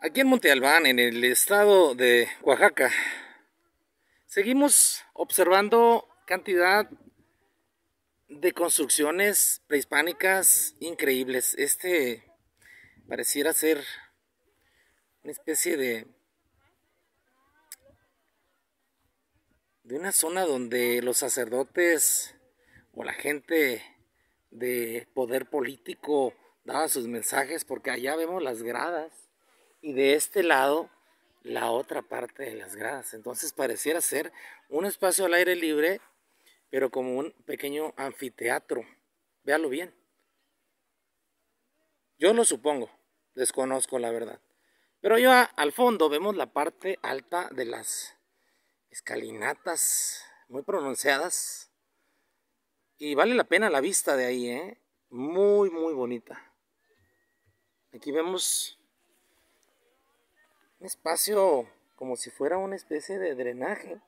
Aquí en Monte Albán, en el estado de Oaxaca, seguimos observando cantidad de construcciones prehispánicas increíbles. Este pareciera ser una especie de de una zona donde los sacerdotes o la gente de poder político daba sus mensajes porque allá vemos las gradas y de este lado la otra parte de las gradas. Entonces pareciera ser un espacio al aire libre, pero como un pequeño anfiteatro. Véalo bien. Yo lo supongo, desconozco la verdad. Pero yo, al fondo vemos la parte alta de las escalinatas muy pronunciadas. Y vale la pena la vista de ahí, ¿eh? Muy, muy bonita. Aquí vemos un espacio como si fuera una especie de drenaje.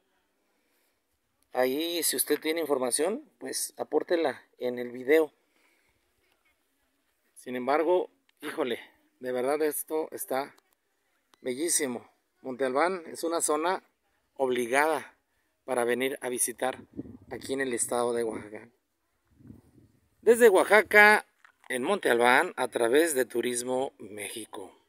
Ahí, si usted tiene información, pues apórtela en el video. Sin embargo, híjole, de verdad esto está bellísimo. Monte Albán es una zona obligada para venir a visitar aquí en el estado de Oaxaca. Desde Oaxaca, en Monte Albán, a través de Turismo México.